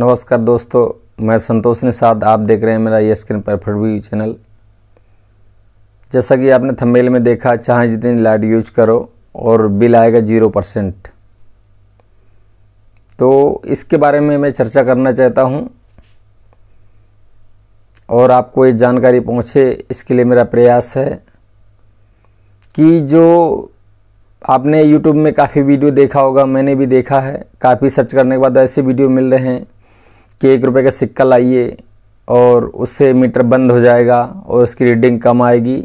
नमस्कार दोस्तों मैं संतोष निषाद आप देख रहे हैं मेरा ये स्क्रीन पर फिर भी चैनल जैसा कि आपने थंबनेल में देखा चाहे जितनी लाइट यूज करो और बिल आएगा जीरो परसेंट तो इसके बारे में मैं चर्चा करना चाहता हूँ और आपको ये जानकारी पहुँचे इसके लिए मेरा प्रयास है कि जो आपने YouTube में काफ़ी वीडियो देखा होगा मैंने भी देखा है काफ़ी सर्च करने के बाद ऐसे वीडियो मिल रहे हैं कि एक रुपये का सिक्का लाइए और उससे मीटर बंद हो जाएगा और उसकी रीडिंग कम आएगी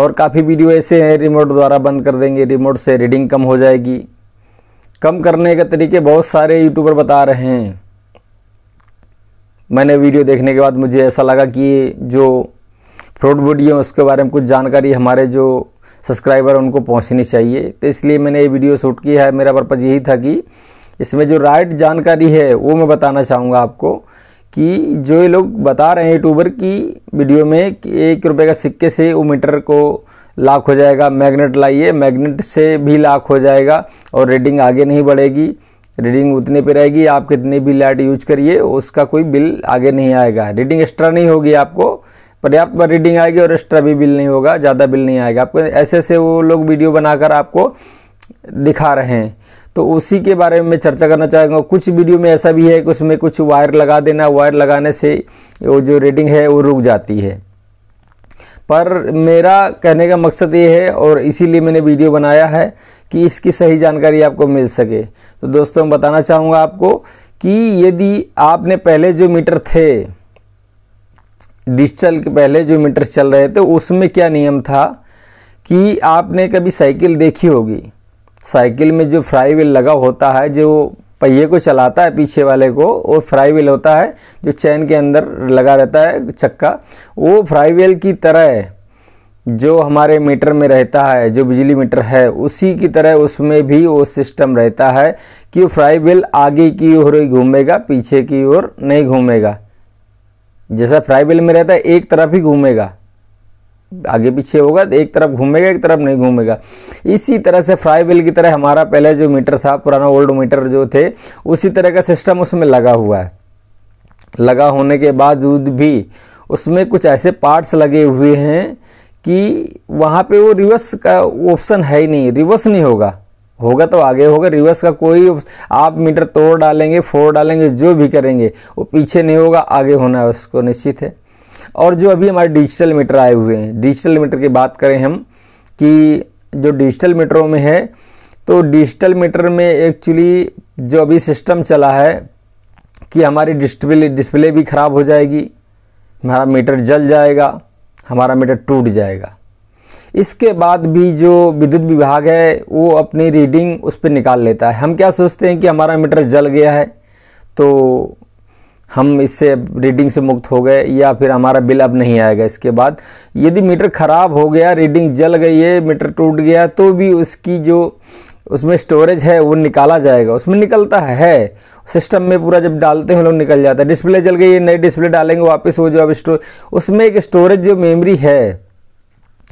और काफ़ी वीडियो ऐसे हैं रिमोट द्वारा बंद कर देंगे रिमोट से रीडिंग कम हो जाएगी कम करने के तरीके बहुत सारे यूट्यूबर बता रहे हैं मैंने वीडियो देखने के बाद मुझे ऐसा लगा कि जो फ्रॉड वीडियो है उसके बारे में कुछ जानकारी हमारे जो सब्सक्राइबर उनको पहुंचनी चाहिए तो इसलिए मैंने ये वीडियो शूट की है मेरा पर्पज़ यही था कि इसमें जो राइट जानकारी है वो मैं बताना चाहूँगा आपको कि जो ये लोग बता रहे हैं यूट्यूबर की वीडियो में एक रुपये का सिक्के से वो मीटर को लाख हो जाएगा मैग्नेट लाइए मैग्नेट से भी लाख हो जाएगा और रीडिंग आगे नहीं बढ़ेगी रीडिंग उतने पे रहेगी आप कितने भी लाइट यूज करिए उसका कोई बिल आगे नहीं आएगा रीडिंग एक्स्ट्रा नहीं होगी आपको पर्याप्त पर रीडिंग आएगी और एक्स्ट्रा भी बिल नहीं होगा ज़्यादा बिल नहीं आएगा आपको ऐसे ऐसे वो लोग वीडियो बनाकर आपको दिखा रहे हैं तो उसी के बारे में मैं चर्चा करना चाहूँगा कुछ वीडियो में ऐसा भी है कि उसमें कुछ वायर लगा देना वायर लगाने से वो जो रीडिंग है वो रुक जाती है पर मेरा कहने का मकसद ये है और इसीलिए मैंने वीडियो बनाया है कि इसकी सही जानकारी आपको मिल सके तो दोस्तों मैं बताना चाहूँगा आपको कि यदि आपने पहले जो मीटर थे डिजिटल के पहले जो मीटर चल रहे थे उसमें क्या नियम था कि आपने कभी साइकिल देखी होगी साइकिल में जो फ्राई व्हील लगा होता है जो पहिए को चलाता है पीछे वाले को और फ्राई व्हील होता है जो चैन के अंदर लगा रहता है चक्का वो फ्राई व्हील की तरह जो हमारे मीटर में रहता है जो बिजली मीटर है उसी की तरह उसमें भी वो सिस्टम रहता है कि फ्राई व्हील आगे की ओर ही घूमेगा पीछे की ओर नहीं घूमेगा जैसा फ्राई व्हील में रहता है एक तरफ ही घूमेगा आगे पीछे होगा एक तरफ घूमेगा एक तरफ नहीं घूमेगा इसी तरह से फ्राई व्हील की तरह हमारा पहले जो मीटर था पुराना ओल्ड मीटर जो थे उसी तरह का सिस्टम उसमें लगा हुआ है लगा होने के बावजूद भी उसमें कुछ ऐसे पार्ट्स लगे हुए हैं कि वहाँ पे वो रिवर्स का ऑप्शन है ही नहीं रिवर्स नहीं होगा होगा तो आगे होगा रिवर्स का कोई आप मीटर तोड़ डालेंगे फोड़ डालेंगे जो भी करेंगे वो पीछे नहीं होगा आगे होना उसको निश्चित है और जो अभी हमारे डिजिटल मीटर आए हुए हैं डिजिटल मीटर की बात करें हम कि जो डिजिटल मीटरों में है तो डिजिटल मीटर में एक्चुअली जो अभी सिस्टम चला है कि हमारी डिस्प्ले डिस्प्ले भी ख़राब हो जाएगी हमारा मीटर जल जाएगा हमारा मीटर टूट जाएगा इसके बाद भी जो विद्युत विभाग है वो अपनी रीडिंग उस पर निकाल लेता है हम क्या सोचते हैं कि हमारा मीटर जल गया है तो हम इससे रीडिंग से मुक्त हो गए या फिर हमारा बिल अब नहीं आएगा इसके बाद यदि मीटर ख़राब हो गया रीडिंग जल गई है मीटर टूट गया तो भी उसकी जो उसमें स्टोरेज है वो निकाला जाएगा उसमें निकलता है सिस्टम में पूरा जब डालते हैं लोग निकल जाता है डिस्प्ले जल गई नई डिस्प्ले डालेंगे वापस वो जो अब स्टोर उसमें एक स्टोरेज जो मेमोरी है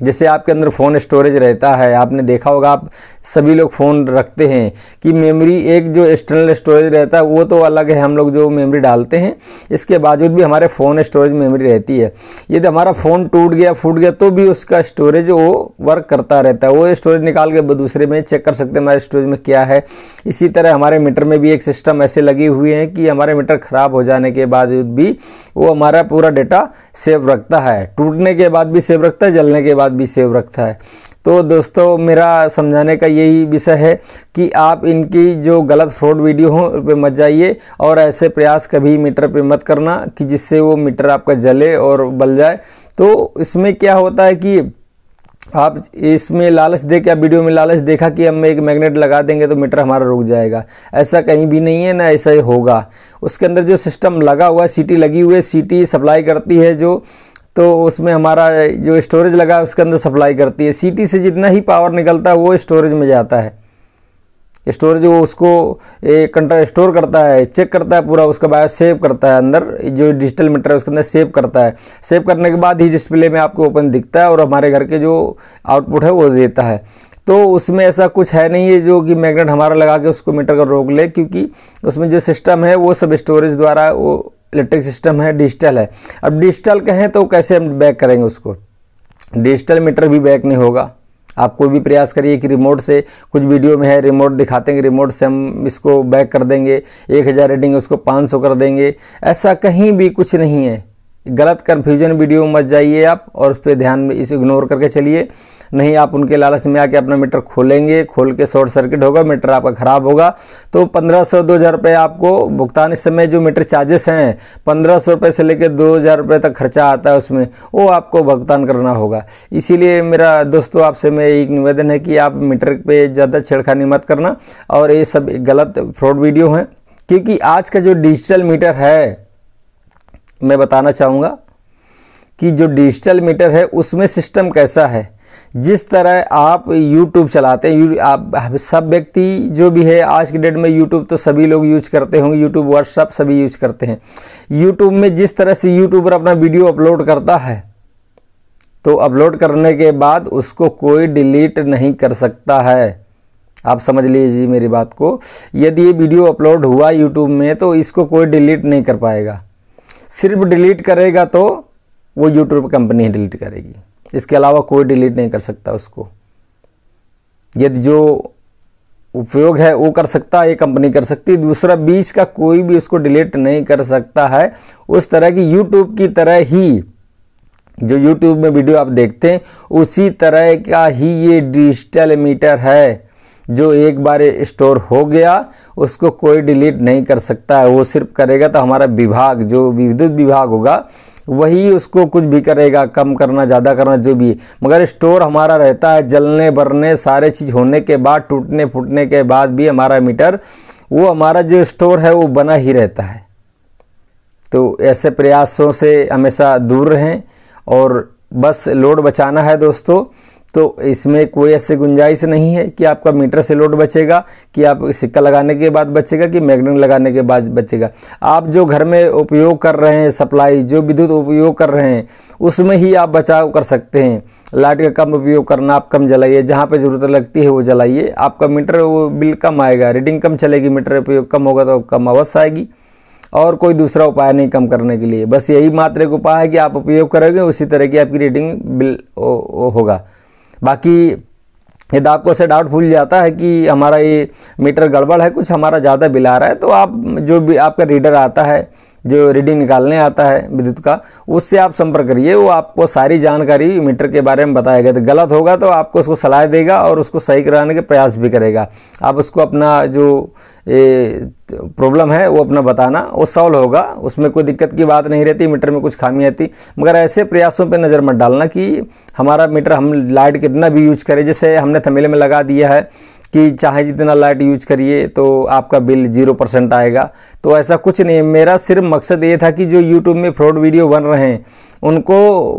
जैसे आपके अंदर फ़ोन स्टोरेज रहता है आपने देखा होगा आप सभी लोग फ़ोन रखते हैं कि मेमोरी एक जो एक्सटर्नल स्टोरेज रहता है वो तो अलग है हम लोग जो मेमोरी डालते हैं इसके बावजूद भी हमारे फ़ोन स्टोरेज मेमोरी रहती है यदि हमारा फ़ोन टूट गया फूट गया तो भी उसका स्टोरेज वो वर्क करता रहता है वो स्टोरेज निकाल के दूसरे में चेक कर सकते हैं हमारे स्टोरेज में क्या है इसी तरह हमारे मीटर में भी एक सिस्टम ऐसे लगी हुए हैं कि हमारे मीटर ख़राब हो जाने के बावजूद भी वो हमारा पूरा डेटा सेव रखता है टूटने के बाद भी सेव रखता है जलने के बाद बाद भी सेव रखता है तो दोस्तों मेरा समझाने का यही विषय है कि आप इनकी जो गलत फ्रॉड वीडियो हो उन पर मत जाइए और ऐसे प्रयास कभी मीटर पे मत करना कि जिससे वो मीटर आपका जले और बल जाए तो इसमें क्या होता है कि आप इसमें लालच दे के वीडियो में लालच देखा कि हम एक मैग्नेट लगा देंगे तो मीटर हमारा रुक जाएगा ऐसा कहीं भी नहीं है ना ऐसा ही होगा उसके अंदर जो सिस्टम लगा हुआ है सीटी लगी हुई है सीटी सप्लाई करती है जो तो उसमें हमारा जो स्टोरेज लगा है उसके अंदर सप्लाई करती है सीटी से जितना ही पावर निकलता है वो स्टोरेज में जाता है स्टोरेज वो उसको कंट्रा स्टोर करता है चेक करता है पूरा उसका बायो सेव करता है अंदर जो डिजिटल मीटर है उसके अंदर सेव करता है सेव करने के बाद ही डिस्प्ले में आपको ओपन दिखता है और हमारे घर के जो आउटपुट है वो देता है तो उसमें ऐसा कुछ है नहीं है जो कि मैग्नेट हमारा लगा के उसको मीटर का रोक ले क्योंकि उसमें जो सिस्टम है वो सब स्टोरेज द्वारा वो इलेक्ट्रिक सिस्टम है डिजिटल है अब डिजिटल कहें तो कैसे हम बैक करेंगे उसको डिजिटल मीटर भी बैक नहीं होगा आप कोई भी प्रयास करिए कि रिमोट से कुछ वीडियो में है रिमोट दिखाते हैं रिमोट से हम इसको बैक कर देंगे एक हज़ार रेटिंग उसको पाँच सौ कर देंगे ऐसा कहीं भी कुछ नहीं है गलत कन्फ्यूजन वीडियो में मत जाइए आप और उस पर ध्यान इसे इग्नोर करके चलिए नहीं आप उनके लालच में आके अपना मीटर खोलेंगे खोल के शॉर्ट सर्किट होगा मीटर आपका ख़राब होगा तो पंद्रह सौ दो हज़ार रुपये आपको भुगतान इस समय जो मीटर चार्जेस हैं पंद्रह सौ रुपये से लेकर दो हज़ार रुपये तक खर्चा आता है उसमें वो आपको भुगतान करना होगा इसीलिए मेरा दोस्तों आपसे मैं एक निवेदन है कि आप मीटर पर ज़्यादा छेड़खानी मत करना और ये सब गलत फ्रॉड वीडियो हैं क्योंकि आज का जो डिजिटल मीटर है मैं बताना चाहूँगा कि जो डिजिटल मीटर है उसमें सिस्टम कैसा है जिस तरह आप YouTube चलाते हैं आप सब व्यक्ति जो भी है आज के डेट में YouTube तो सभी लोग यूज करते होंगे YouTube WhatsApp सभी यूज करते हैं YouTube में जिस तरह से यूट्यूबर अपना वीडियो अपलोड करता है तो अपलोड करने के बाद उसको कोई डिलीट नहीं कर सकता है आप समझ लीजिए मेरी बात को यदि ये वीडियो अपलोड हुआ यूट्यूब में तो इसको कोई डिलीट नहीं कर पाएगा सिर्फ डिलीट करेगा तो वो यूट्यूब कंपनी ही डिलीट करेगी इसके अलावा कोई डिलीट नहीं कर सकता उसको यदि जो उपयोग है वो कर सकता है ये कंपनी कर सकती है दूसरा बीच का कोई भी उसको डिलीट नहीं कर सकता है उस तरह की यूट्यूब की तरह ही जो यूट्यूब में वीडियो आप देखते हैं उसी तरह का ही ये डिजिटल मीटर है जो एक बार स्टोर हो गया उसको कोई डिलीट नहीं कर सकता है वो सिर्फ करेगा तो हमारा विभाग जो विद्युत विभाग होगा वही उसको कुछ भी करेगा कम करना ज़्यादा करना जो भी मगर स्टोर हमारा रहता है जलने बरने सारे चीज़ होने के बाद टूटने फूटने के बाद भी हमारा मीटर वो हमारा जो स्टोर है वो बना ही रहता है तो ऐसे प्रयासों से हमेशा दूर रहें और बस लोड बचाना है दोस्तों तो इसमें कोई ऐसी गुंजाइश नहीं है कि आपका मीटर से लोड बचेगा कि आप सिक्का लगाने के बाद बचेगा कि मैग्नेट लगाने के बाद बचेगा आप जो घर में उपयोग कर रहे हैं सप्लाई जो विद्युत उपयोग कर रहे हैं उसमें ही आप बचाव कर सकते हैं लाइट का कम उपयोग करना आप कम जलाइए जहाँ पे ज़रूरत लगती है वो जलाइए आपका मीटर वो बिल कम आएगा रीडिंग कम चलेगी मीटर उपयोग कम होगा तो कम अवश्य आएगी और कोई दूसरा उपाय नहीं कम करने के लिए बस यही मात्र एक उपाय है कि आप उपयोग करोगे उसी तरह की आपकी रीडिंग बिल होगा बाकी यदि आपको ऐसे डाउट भूल जाता है कि हमारा ये मीटर गड़बड़ है कुछ हमारा ज़्यादा बिल आ रहा है तो आप जो भी आपका रीडर आता है जो रीडिंग निकालने आता है विद्युत का उससे आप संपर्क करिए वो आपको सारी जानकारी मीटर के बारे में बताएगा तो गलत होगा तो आपको उसको सलाह देगा और उसको सही कराने के प्रयास भी करेगा आप उसको अपना जो प्रॉब्लम है वो अपना बताना वो सॉल्व होगा उसमें कोई दिक्कत की बात नहीं रहती मीटर में कुछ खामी आती मगर ऐसे प्रयासों पे नज़र मत डालना कि हमारा मीटर हम लाइट कितना भी यूज करें जैसे हमने थमेले में लगा दिया है कि चाहे जितना लाइट यूज करिए तो आपका बिल जीरो परसेंट आएगा तो ऐसा कुछ नहीं मेरा सिर्फ मकसद ये था कि जो यूट्यूब में फ्रॉड वीडियो बन रहे हैं उनको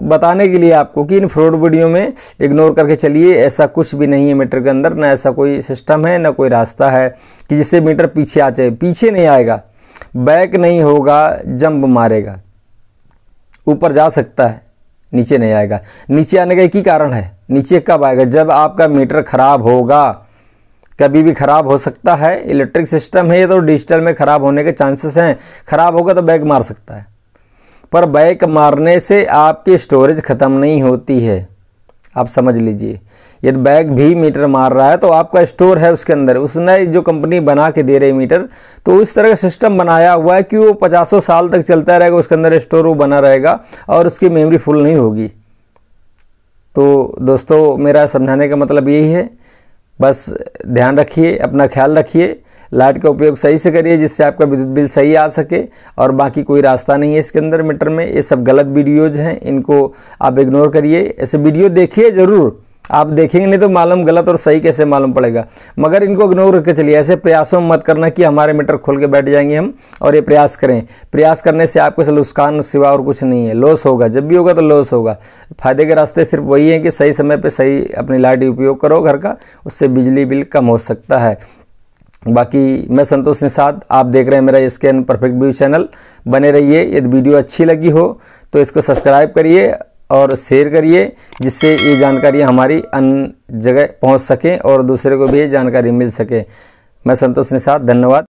बताने के लिए आपको कि इन फ्रॉड वीडियो में इग्नोर करके चलिए ऐसा कुछ भी नहीं है मीटर के अंदर ना ऐसा कोई सिस्टम है ना कोई रास्ता है कि जिससे मीटर पीछे आ जाए पीछे नहीं आएगा बैक नहीं होगा जंप मारेगा ऊपर जा सकता है नीचे नहीं आएगा नीचे आने का एक ही कारण है नीचे कब आएगा जब आपका मीटर खराब होगा कभी भी खराब हो सकता है इलेक्ट्रिक सिस्टम है तो डिजिटल में खराब होने के चांसेस हैं खराब होगा तो बैग मार सकता है पर बैक मारने से आपकी स्टोरेज ख़त्म नहीं होती है आप समझ लीजिए यदि बैग भी मीटर मार रहा है तो आपका स्टोर है उसके अंदर उसने जो कंपनी बना के दे रही मीटर तो इस तरह का सिस्टम बनाया हुआ है कि वो पचासों साल तक चलता रहेगा उसके अंदर स्टोर वो बना रहेगा और उसकी मेमोरी फुल नहीं होगी तो दोस्तों मेरा समझाने का मतलब यही है बस ध्यान रखिए अपना ख्याल रखिए लाइट का उपयोग सही से करिए जिससे आपका विद्युत बिल सही आ सके और बाकी कोई रास्ता नहीं है इसके अंदर मीटर में ये सब गलत वीडियोज हैं इनको आप इग्नोर करिए ऐसे वीडियो देखिए ज़रूर आप देखेंगे नहीं तो मालूम गलत और सही कैसे मालूम पड़ेगा मगर इनको इग्नोर करके चलिए ऐसे प्रयासों मत करना कि हमारे मीटर खोल के बैठ जाएंगे हम और ये प्रयास करें प्रयास करने से आपके सल उसकान सिवा और कुछ नहीं है लॉस होगा जब भी होगा तो लॉस होगा फायदे के रास्ते सिर्फ वही हैं कि सही समय पर सही अपनी लाइट उपयोग करो घर का उससे बिजली बिल कम हो सकता है बाकी मैं संतोष निषाद आप देख रहे हैं मेरा स्कैन परफेक्ट व्यू चैनल बने रहिए यदि वीडियो अच्छी लगी हो तो इसको सब्सक्राइब करिए और शेयर करिए जिससे ये जानकारी हमारी अन्य जगह पहुंच सके और दूसरे को भी ये जानकारी मिल सके मैं संतोष निषाद धन्यवाद